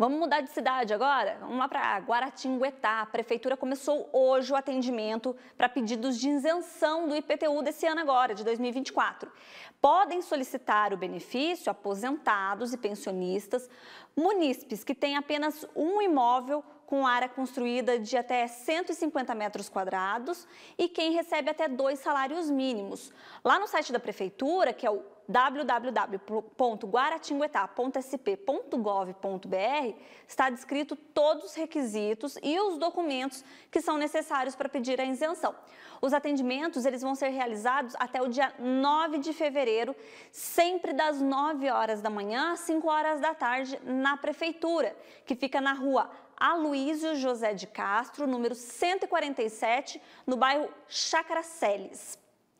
Vamos mudar de cidade agora? Vamos lá para Guaratinguetá. A prefeitura começou hoje o atendimento para pedidos de isenção do IPTU desse ano agora, de 2024. Podem solicitar o benefício aposentados e pensionistas, munícipes que têm apenas um imóvel com área construída de até 150 metros quadrados e quem recebe até dois salários mínimos. Lá no site da Prefeitura, que é o www.guaratinguetá.sp.gov.br está descrito todos os requisitos e os documentos que são necessários para pedir a isenção. Os atendimentos eles vão ser realizados até o dia 9 de fevereiro, sempre das 9 horas da manhã às 5 horas da tarde na prefeitura, que fica na rua Aloísio José de Castro, número 147, no bairro Chácara Celes.